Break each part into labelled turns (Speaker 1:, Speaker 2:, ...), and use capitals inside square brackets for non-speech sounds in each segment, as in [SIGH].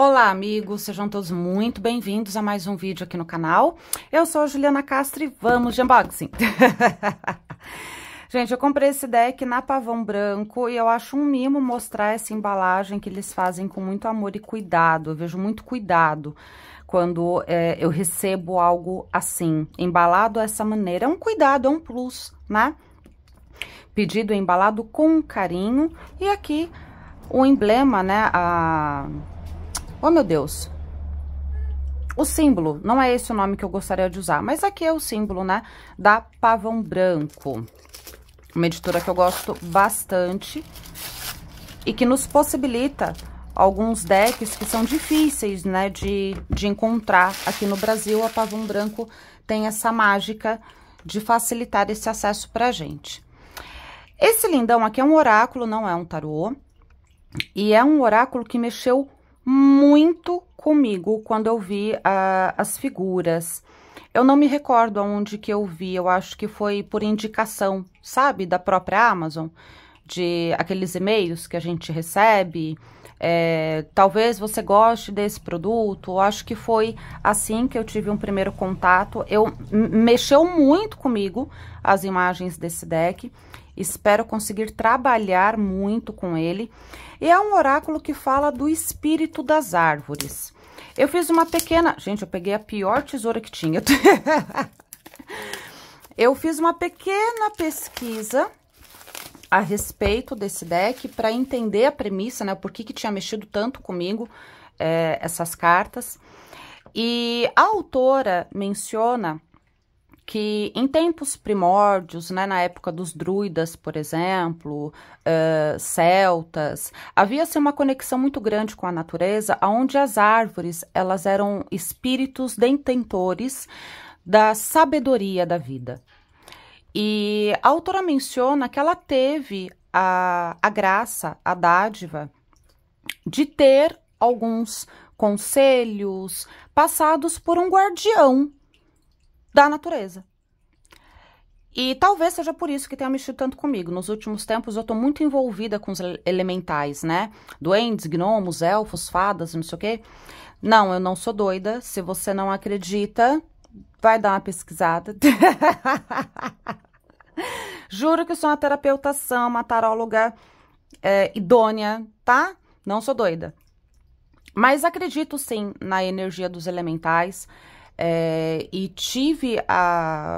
Speaker 1: Olá, amigos, sejam todos muito bem-vindos a mais um vídeo aqui no canal. Eu sou a Juliana Castro e vamos de unboxing! [LAUGHS] Gente, eu comprei esse deck na Pavão Branco e eu acho um mimo mostrar essa embalagem que eles fazem com muito amor e cuidado. Eu vejo muito cuidado quando é, eu recebo algo assim, embalado dessa maneira. É um cuidado, é um plus, né? Pedido embalado com carinho. E aqui o emblema, né, a Oh, meu Deus. O símbolo, não é esse o nome que eu gostaria de usar, mas aqui é o símbolo, né, da Pavão Branco. Uma editora que eu gosto bastante e que nos possibilita alguns decks que são difíceis, né, de, de encontrar aqui no Brasil. A Pavão Branco tem essa mágica de facilitar esse acesso pra gente. Esse lindão aqui é um oráculo, não é um tarô. E é um oráculo que mexeu muito comigo quando eu vi a, ah, as figuras. Eu não me recordo aonde que eu vi, eu acho que foi por indicação, sabe, da própria Amazon, de aqueles e-mails que a gente recebe. É, talvez você goste desse produto. Eu acho que foi assim que eu tive um primeiro contato. Eu mexeu muito comigo as imagens desse deck Espero conseguir trabalhar muito com ele. E é um oráculo que fala do espírito das árvores. Eu fiz uma pequena... Gente, eu peguei a pior tesoura que tinha. [LAUGHS] eu fiz uma pequena pesquisa a respeito desse deck para entender a premissa, né? Por que, que tinha mexido tanto comigo é, essas cartas. E a autora menciona que em tempos primórdios, né, na época dos druidas, por exemplo, uh, celtas, havia-se assim, uma conexão muito grande com a natureza, onde as árvores elas eram espíritos detentores da sabedoria da vida. E a autora menciona que ela teve a, a graça, a dádiva, de ter alguns conselhos passados por um guardião da natureza. E talvez seja por isso que tenha mexido tanto comigo. Nos últimos tempos eu tô muito envolvida com os elementais, né? Duendes, gnomos, elfos, fadas, não sei o quê. Não, eu não sou doida. Se você não acredita, vai dar uma pesquisada. [LAUGHS] Juro que sou uma terapeutação, uma taróloga é, idônea, tá? Não sou doida. Mas acredito sim na energia dos elementais é, e tive a,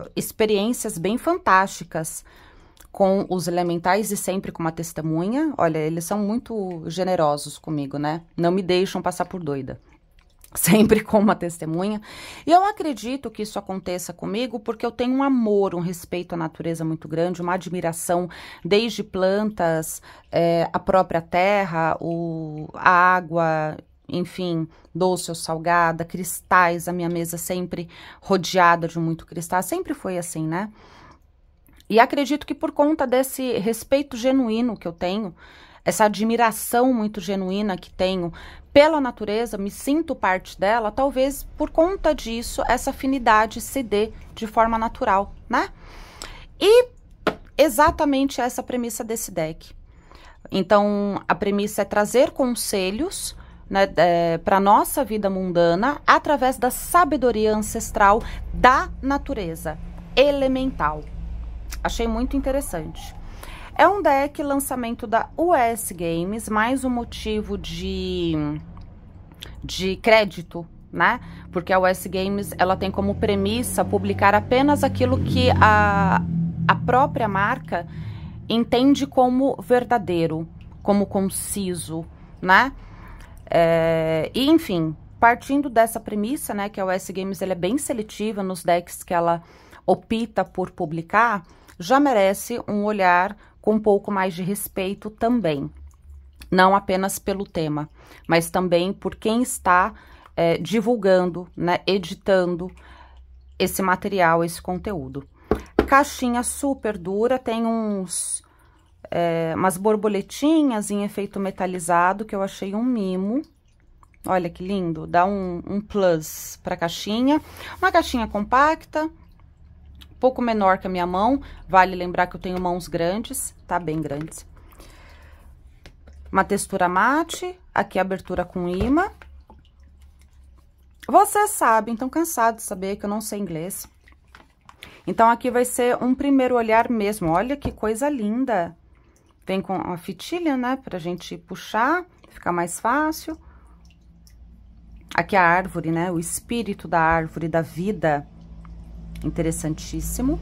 Speaker 1: ah, experiências bem fantásticas com os elementais e sempre com uma testemunha. Olha, eles são muito generosos comigo, né? Não me deixam passar por doida. [LAUGHS] Sempre com uma testemunha. E eu acredito que isso aconteça comigo porque eu tenho um amor, um respeito à natureza muito grande, uma admiração desde plantas, é, a própria terra, o, a água, enfim, doce ou salgada, cristais, a minha mesa sempre rodeada de muito cristal, sempre foi assim, né? E acredito que por conta desse respeito genuíno que eu tenho, essa admiração muito genuína que tenho pela natureza, me sinto parte dela, talvez por conta disso essa afinidade se dê de forma natural, né? E exatamente essa premissa desse deck. Então, a premissa é trazer conselhos né, é, para a nossa vida mundana através da sabedoria ancestral da natureza elemental. Achei muito interessante. É um deck lançamento da US Games, mais um motivo de, de crédito, né? Porque a US Games ela tem como premissa publicar apenas aquilo que a, a própria marca entende como verdadeiro, como conciso, né? É, e, enfim, partindo dessa premissa, né, que a US Games é bem seletiva nos decks que ela opta por publicar, já merece um olhar com um pouco mais de respeito também. Não apenas pelo tema, mas também por quem está é, divulgando, né, editando esse material, esse conteúdo. Caixinha super dura, tem uns é, umas borboletinhas em efeito metalizado, que eu achei um mimo. Olha que lindo, dá um, um plus para a caixinha. Uma caixinha compacta, pouco menor que a minha mão. Vale lembrar que eu tenho mãos grandes, tá bem grandes. Uma textura mate, aqui abertura com imã. Vocês sabem, estão cansados de saber que eu não sei inglês. Então, aqui vai ser um primeiro olhar mesmo. Olha que coisa linda! Vem com a fitilha, né, pra gente puxar, ficar mais fácil. Aqui a árvore, né, o espírito da árvore, da vida. Interessantíssimo.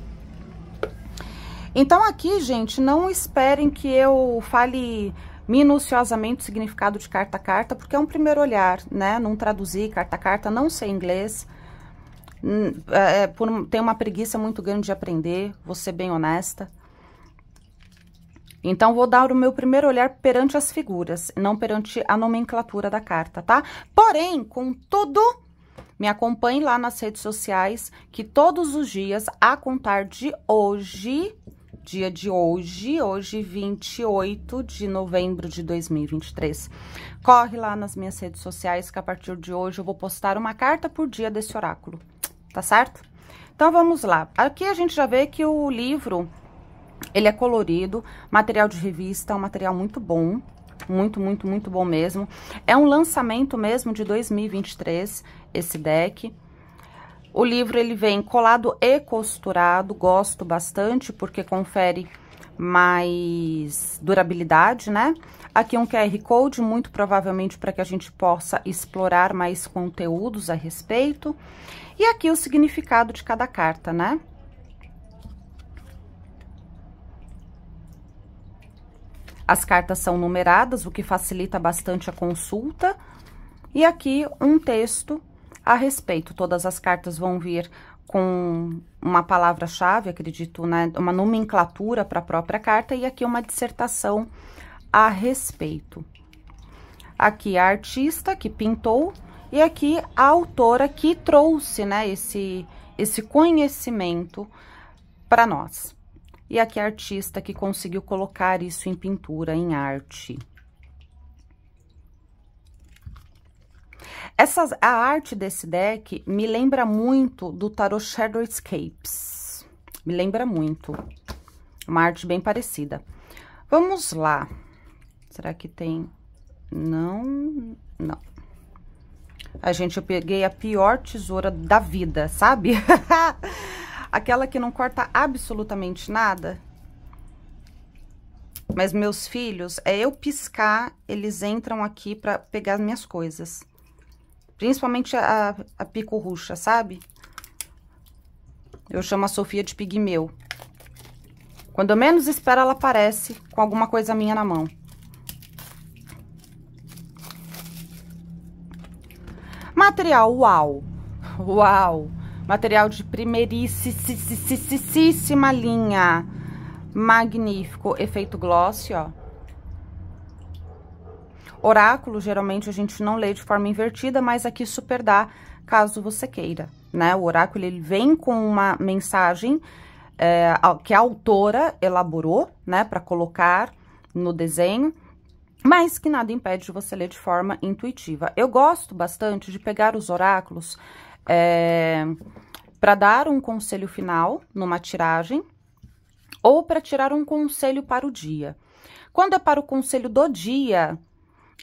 Speaker 1: Então, aqui, gente, não esperem que eu fale minuciosamente o significado de carta a carta, porque é um primeiro olhar, né? Não traduzi carta a carta, não sei inglês. Hum, é, é, por, uma preguiça muito grande de aprender, vou ser bem honesta. Então, vou dar o meu primeiro olhar perante as figuras, não perante a nomenclatura da carta, tá? Porém, contudo, me acompanhe lá nas redes sociais, que todos os dias, a contar de hoje, dia de hoje, hoje 28 de novembro de 2023. Corre lá nas minhas redes sociais que a partir de hoje eu vou postar uma carta por dia desse oráculo, tá certo? Então vamos lá. Aqui a gente já vê que o livro ele é colorido, material de revista, um material muito bom, muito, muito, muito bom mesmo. É um lançamento mesmo de 2023, esse deck. O livro, ele vem colado e costurado, gosto bastante, porque confere mais durabilidade, né? Aqui um QR Code, muito provavelmente para que a gente possa explorar mais conteúdos a respeito. E aqui o significado de cada carta, né? As cartas são numeradas, o que facilita bastante a consulta. E aqui um texto a respeito. Todas as cartas vão vir com uma palavra-chave, acredito, né? uma nomenclatura para a própria carta e aqui uma dissertação a respeito. Aqui a artista que pintou e aqui a autora que trouxe, né, esse esse conhecimento para nós e aqui é a artista que conseguiu colocar isso em pintura, em arte. Essas, a arte desse deck me lembra muito do Tarot Shadow Escapes. Me lembra muito. Uma arte bem parecida. Vamos lá. Será que tem... Não, não. A gente, eu peguei a pior tesoura da vida, sabe? [LAUGHS] Aquela que não corta absolutamente nada. Mas meus filhos, é eu piscar, eles entram aqui pra pegar minhas coisas. Principalmente a, a pico ruxa, sabe? Eu chamo a Sofia de pigmeu. Quando eu menos espera ela aparece com alguma coisa minha na mão. Material, uau! Uau! Material de primeiríssima linha. Magnífico. Efeito gloss, ó. Oráculo, geralmente, a gente não lê de forma invertida, mas aqui super dá, caso você queira, né? O oráculo, ele vem com uma mensagem é, que a autora elaborou, né? para colocar no desenho, mas que nada impede de você ler de forma intuitiva. Eu gosto bastante de pegar os oráculos é, para dar um conselho final numa tiragem ou para tirar um conselho para o dia. Quando é para o conselho do dia,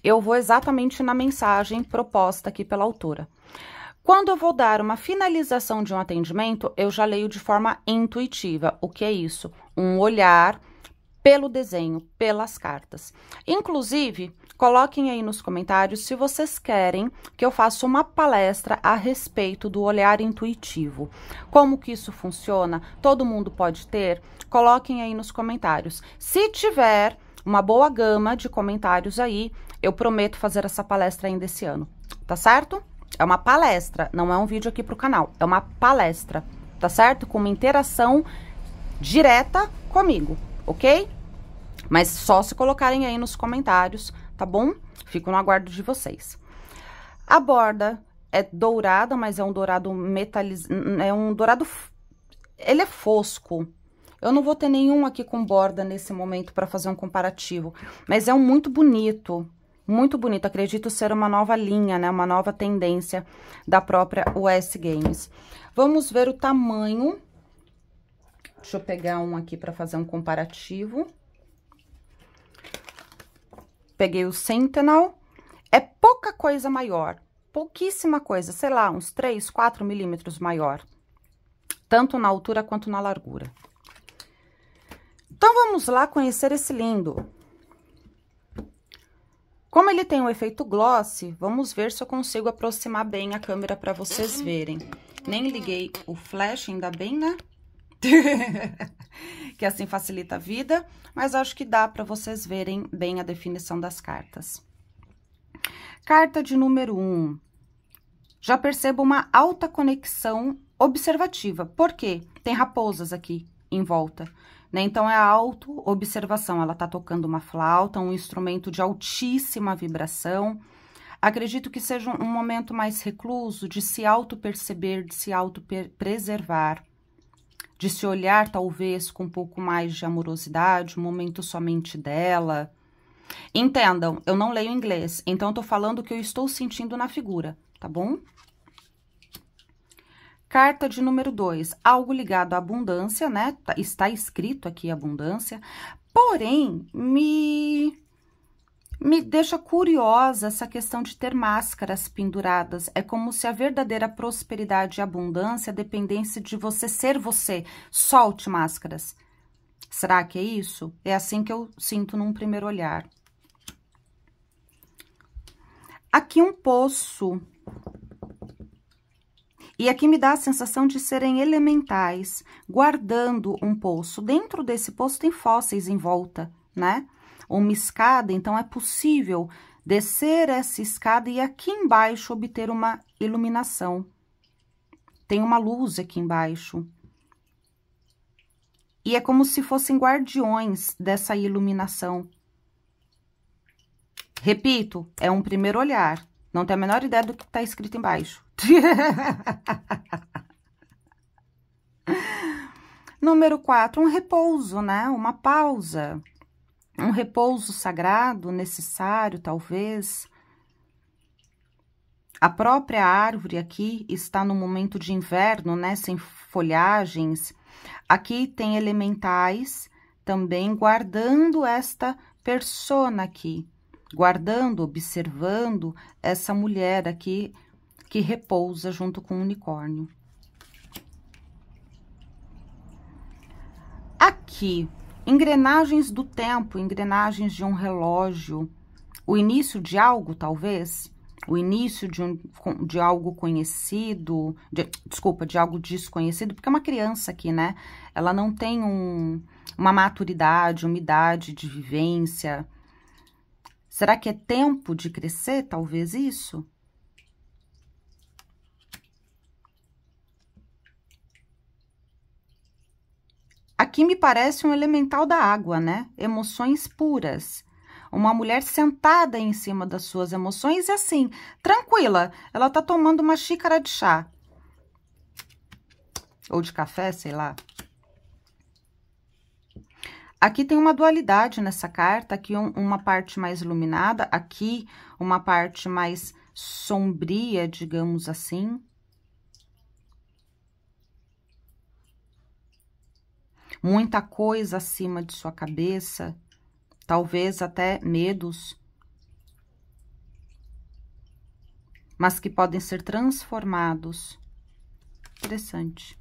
Speaker 1: eu vou exatamente na mensagem proposta aqui pela autora. Quando eu vou dar uma finalização de um atendimento, eu já leio de forma intuitiva. O que é isso? Um olhar pelo desenho, pelas cartas. Inclusive, Coloquem aí nos comentários se vocês querem que eu faça uma palestra a respeito do olhar intuitivo. Como que isso funciona? Todo mundo pode ter? Coloquem aí nos comentários. Se tiver uma boa gama de comentários aí, eu prometo fazer essa palestra ainda esse ano, tá certo? É uma palestra, não é um vídeo aqui pro canal, é uma palestra, tá certo? Com uma interação direta comigo, ok? Mas só se colocarem aí nos comentários tá bom? Fico no aguardo de vocês. A borda é dourada, mas é um dourado metalizado, é um dourado, ele é fosco. Eu não vou ter nenhum aqui com borda nesse momento para fazer um comparativo, mas é um muito bonito, muito bonito. Acredito ser uma nova linha, né? Uma nova tendência da própria US Games. Vamos ver o tamanho. Deixa eu pegar um aqui para fazer um comparativo. Peguei o Sentinel. É pouca coisa maior, pouquíssima coisa, sei lá, uns 3, 4 milímetros maior. Tanto na altura quanto na largura. Então, vamos lá conhecer esse lindo. Como ele tem o um efeito gloss, vamos ver se eu consigo aproximar bem a câmera para vocês [CLEARS THROAT] verem. Nem liguei o flash ainda bem, né? [LAUGHS] que assim facilita a vida, mas acho que dá para vocês verem bem a definição das cartas. Carta de número 1. Um. Já percebo uma alta conexão observativa. Por quê? Tem raposas aqui em volta. Né? Então, é a auto-observação. Ela está tocando uma flauta, um instrumento de altíssima vibração. Acredito que seja um momento mais recluso de se auto-perceber, de se auto-preservar de se olhar talvez com um pouco mais de amorosidade, um momento somente dela. Entendam, eu não leio inglês, então eu tô falando o que eu estou sentindo na figura, tá bom? Carta de número 2, algo ligado à abundância, né? Tá, está escrito aqui abundância, porém me me deixa curiosa essa questão de ter máscaras penduradas. É como se a verdadeira prosperidade e abundância dependesse de você ser você. Solte máscaras. Será que é isso? É assim que eu sinto num primeiro olhar. Aqui um poço. E aqui me dá a sensação de serem elementais, guardando um poço. Dentro desse poço tem fósseis em volta, né? uma escada, então é possível descer essa escada e aqui embaixo obter uma iluminação. Tem uma luz aqui embaixo. E é como se fossem guardiões dessa iluminação. Repito, é um primeiro olhar. Não tem a menor ideia do que está escrito embaixo. [LAUGHS] Número 4, um repouso, né? Uma pausa um repouso sagrado necessário, talvez. A própria árvore aqui está no momento de inverno, né, sem folhagens. Aqui tem elementais também guardando esta persona aqui, guardando, observando essa mulher aqui que repousa junto com o unicórnio. Aqui Engrenagens do tempo, engrenagens de um relógio, o início de algo, talvez, o início de, um, de algo conhecido, de, desculpa, de algo desconhecido, porque é uma criança aqui, né? Ela não tem um, uma maturidade, uma idade de vivência. Será que é tempo de crescer, talvez, isso? Aqui me parece um elemental da água, né? Emoções puras. Uma mulher sentada em cima das suas emoções e é assim, tranquila, ela tá tomando uma xícara de chá. Ou de café, sei lá. Aqui tem uma dualidade nessa carta, aqui um, uma parte mais iluminada, aqui uma parte mais sombria, digamos assim. muita coisa acima de sua cabeça, talvez até medos, mas que podem ser transformados. Interessante.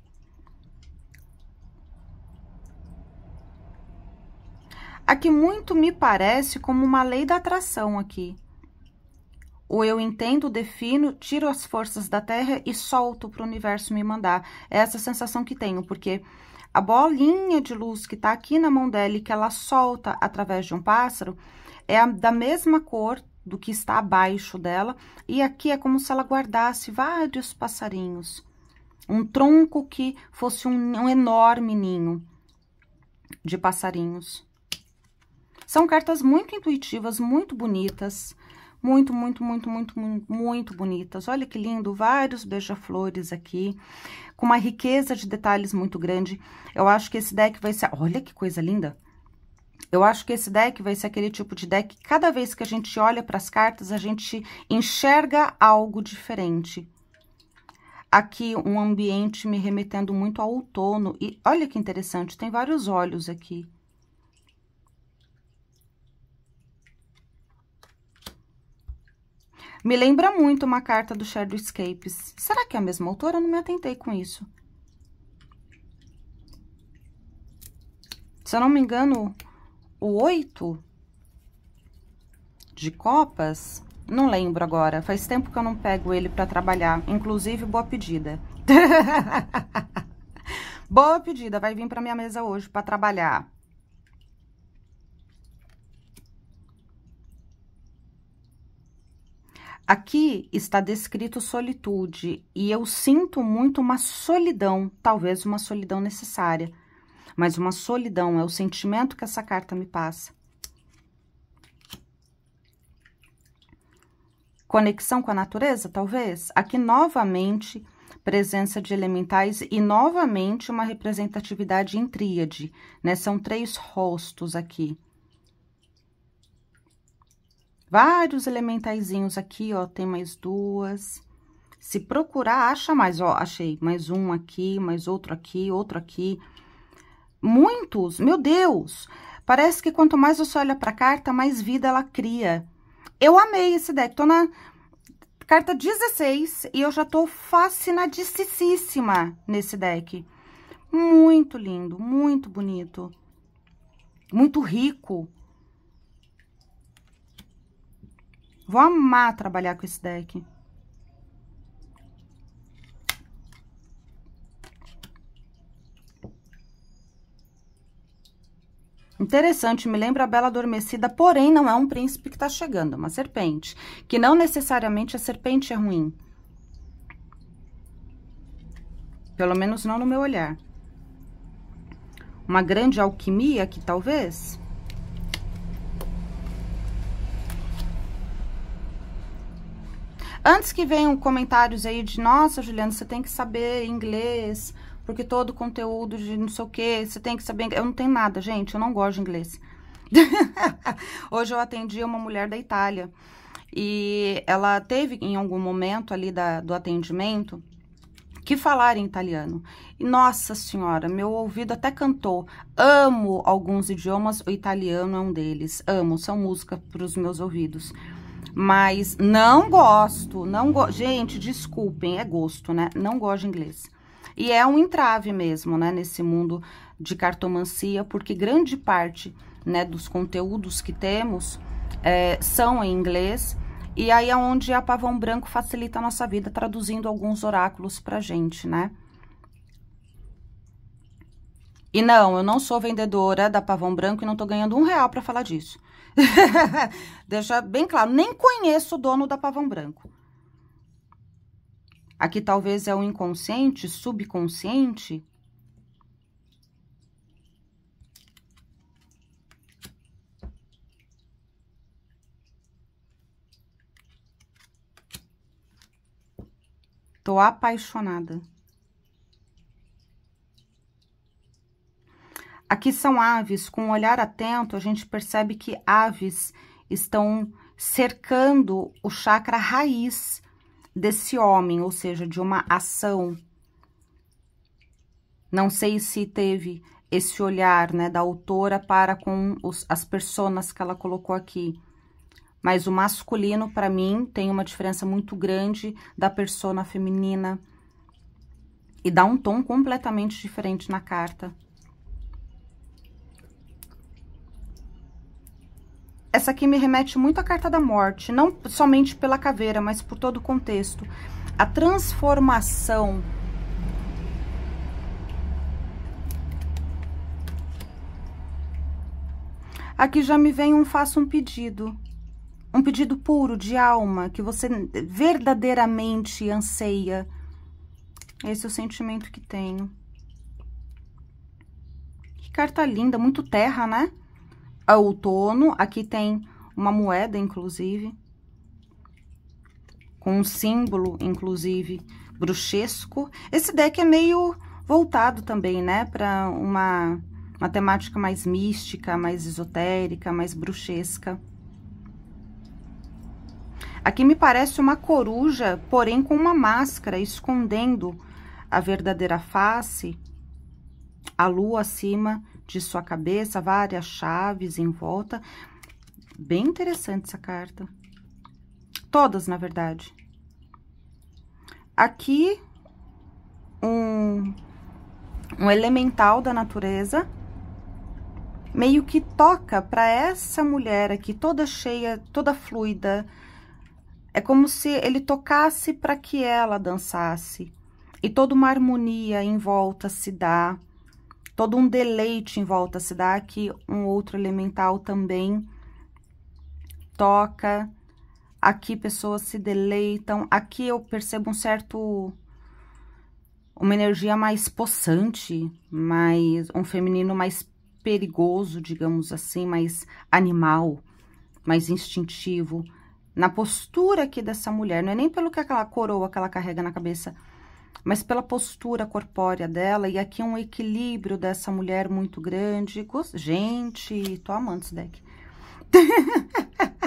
Speaker 1: Aqui muito me parece como uma lei da atração aqui. Ou eu entendo, defino, tiro as forças da Terra e solto para o universo me mandar. É essa sensação que tenho, porque a bolinha de luz que tá aqui na mão dela e que ela solta através de um pássaro, é a, da mesma cor do que está abaixo dela, e aqui é como se ela guardasse vários passarinhos. Um tronco que fosse um, um enorme ninho de passarinhos. São cartas muito intuitivas, muito bonitas, muito, muito, muito, muito, muito bonitas. Olha que lindo, vários beija-flores aqui, com uma riqueza de detalhes muito grande. Eu acho que esse deck vai ser... Olha que coisa linda! Eu acho que esse deck vai ser aquele tipo de deck que cada vez que a gente olha para as cartas, a gente enxerga algo diferente. Aqui, um ambiente me remetendo muito ao outono. E olha que interessante, tem vários olhos aqui. Me lembra muito uma carta do Shadow Escapes. Será que é a mesma autora? Eu não me atentei com isso. Se eu não me engano, o 8 de copas, não lembro agora. Faz tempo que eu não pego ele para trabalhar. Inclusive, boa pedida. [LAUGHS] boa pedida, vai vir para minha mesa hoje para trabalhar. Aqui está descrito solitude e eu sinto muito uma solidão, talvez uma solidão necessária, mas uma solidão é o sentimento que essa carta me passa. Conexão com a natureza, talvez? Aqui novamente presença de elementais e novamente uma representatividade em tríade, né? São três rostos aqui vários elementaizinhos aqui, ó, tem mais duas. Se procurar, acha mais, ó, achei mais um aqui, mais outro aqui, outro aqui. Muitos, meu Deus! Parece que quanto mais você olha pra carta, mais vida ela cria. Eu amei esse deck, tô na carta 16 e eu já tô fascinadicíssima nesse deck. Muito lindo, muito bonito, muito rico. Vou amar trabalhar com esse deck. Interessante, me lembra a Bela Adormecida, porém não é um príncipe que tá chegando, é uma serpente. Que não necessariamente a serpente é ruim. Pelo menos não no meu olhar. Uma grande alquimia que talvez... Antes que venham comentários aí de, nossa, Juliana, você tem que saber inglês, porque todo conteúdo de não sei o que, você tem que saber... Eu não tenho nada, gente, eu não gosto de inglês. [LAUGHS] Hoje eu atendi uma mulher da Itália e ela teve em algum momento ali da, do atendimento que falar em italiano. E, nossa senhora, meu ouvido até cantou. Amo alguns idiomas, o italiano é um deles. Amo, são música para os meus ouvidos. Mas não gosto, não go... Gente, desculpem, é gosto, né? Não gosto de inglês. E é um entrave mesmo, né, nesse mundo de cartomancia, porque grande parte, né, dos conteúdos que temos é, são em inglês. E aí é onde a Pavão Branco facilita a nossa vida, traduzindo alguns oráculos pra gente, né? E não, eu não sou vendedora da Pavão Branco e não tô ganhando um real para falar disso. [LAUGHS] Deixa bem claro, nem conheço o dono da Pavão Branco. Aqui talvez é o um inconsciente, subconsciente. Tô apaixonada. Aqui são aves, com um olhar atento, a gente percebe que aves estão cercando o chakra raiz desse homem, ou seja, de uma ação. Não sei se teve esse olhar, né, da autora para com os, as pessoas que ela colocou aqui. Mas o masculino, para mim, tem uma diferença muito grande da persona feminina. E dá um tom completamente diferente na carta. Essa aqui me remete muito à carta da morte, não somente pela caveira, mas por todo o contexto. A transformação aqui já me vem um faça um pedido. Um pedido puro de alma, que você verdadeiramente anseia. Esse é o sentimento que tenho. Que carta linda, muito terra, né? outono. Aqui tem uma moeda, inclusive, com um símbolo, inclusive, bruxesco. Esse deck é meio voltado também, né, para uma, temática mais mística, mais esotérica, mais bruxesca. Aqui me parece uma coruja, porém com uma máscara, escondendo a verdadeira face, a lua acima de sua cabeça, várias chaves em volta. Bem interessante essa carta. Todas, na verdade. Aqui, um, um elemental da natureza meio que toca para essa mulher aqui, toda cheia, toda fluida. É como se ele tocasse para que ela dançasse. E toda uma harmonia em volta se dá todo um deleite em volta. Se dá aqui um outro elemental também. Toca. Aqui pessoas se deleitam. Aqui eu percebo um certo... Uma energia mais possante, mais um feminino mais perigoso, digamos assim, mais animal, mais instintivo. Na postura aqui dessa mulher, não é nem pelo que aquela coroa que ela carrega na cabeça mas pela postura corpórea dela, e aqui é um equilíbrio dessa mulher muito grande. Gente, tô amando esse deck. [LAUGHS]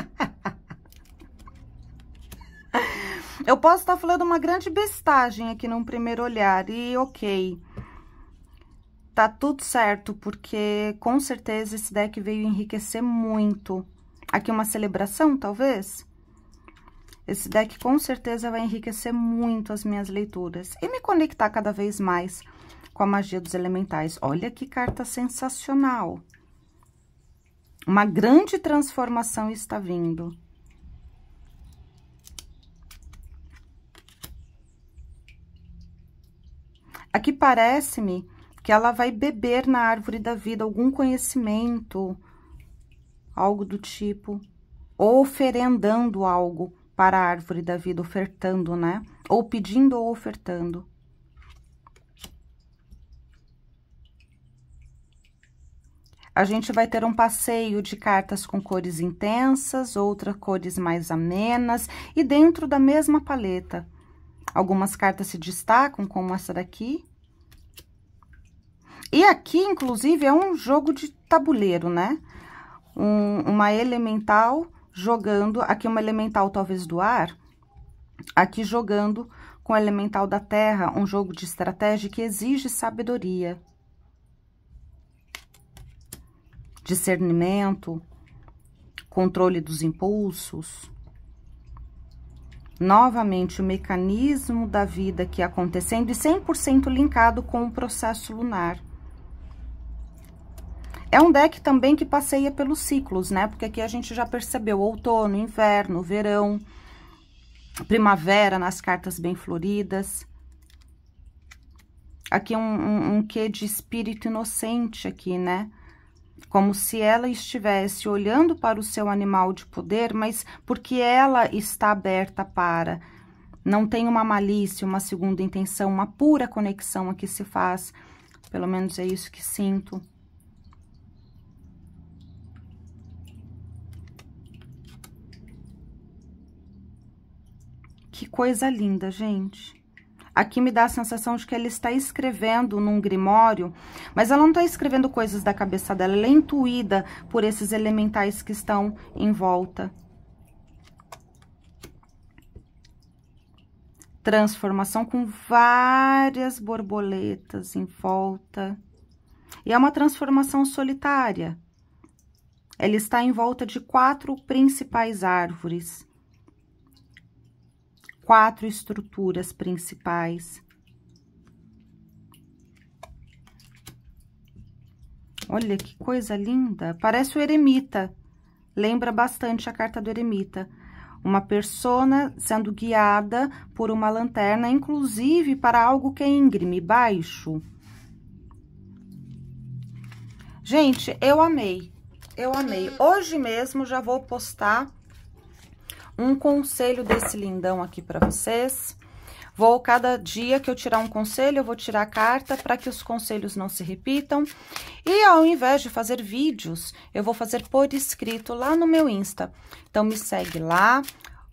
Speaker 1: Eu posso estar falando uma grande bestagem aqui num primeiro olhar, e ok. Tá tudo certo, porque com certeza esse deck veio enriquecer muito. Aqui uma celebração, talvez? Esse deck com certeza vai enriquecer muito as minhas leituras e me conectar cada vez mais com a magia dos elementais. Olha que carta sensacional! Uma grande transformação está vindo. Aqui parece-me que ela vai beber na árvore da vida algum conhecimento, algo do tipo, ou oferendando algo para a árvore da vida, ofertando, né? Ou pedindo ou ofertando. A gente vai ter um passeio de cartas com cores intensas, outras cores mais amenas e dentro da mesma paleta. Algumas cartas se destacam, como essa daqui. E aqui, inclusive, é um jogo de tabuleiro, né? Um, uma elemental jogando aqui uma elemental talvez do ar, aqui jogando com o elemental da terra, um jogo de estratégia que exige sabedoria, discernimento, controle dos impulsos. Novamente, o mecanismo da vida aqui acontecendo e 100% linkado com o processo lunar. É um deck também que passeia pelos ciclos, né? Porque aqui a gente já percebeu outono, inverno, verão, primavera nas cartas bem floridas. Aqui é um, um, um quê de espírito inocente aqui, né? Como se ela estivesse olhando para o seu animal de poder, mas porque ela está aberta para. Não tem uma malícia, uma segunda intenção, uma pura conexão aqui se faz. Pelo menos é isso que sinto. Que coisa linda, gente. Aqui me dá a sensação de que ela está escrevendo num grimório, mas ela não está escrevendo coisas da cabeça dela, ela é intuída por esses elementais que estão em volta. Transformação com várias borboletas em volta. E é uma transformação solitária. Ela está em volta de quatro principais árvores quatro estruturas principais. Olha que coisa linda, parece o eremita, lembra bastante a carta do eremita. Uma persona sendo guiada por uma lanterna, inclusive para algo que é íngreme, baixo. Gente, eu amei, eu amei. Hum. Hoje mesmo já vou postar um conselho desse lindão aqui para vocês. Vou, cada dia que eu tirar um conselho, eu vou tirar a carta para que os conselhos não se repitam. E ao invés de fazer vídeos, eu vou fazer por escrito lá no meu Insta. Então, me segue lá,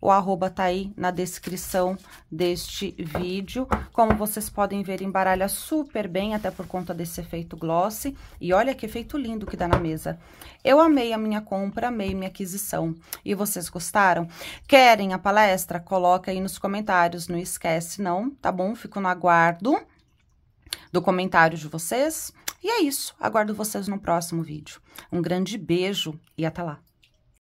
Speaker 1: o arroba tá aí na descrição deste vídeo. Como vocês podem ver, embaralha super bem, até por conta desse efeito gloss. E olha que efeito lindo que dá na mesa. Eu amei a minha compra, amei minha aquisição. E vocês gostaram? Querem a palestra? Coloca aí nos comentários, não esquece não, tá bom? Fico no aguardo do comentário de vocês. E é isso, aguardo vocês no próximo vídeo. Um grande beijo e até lá!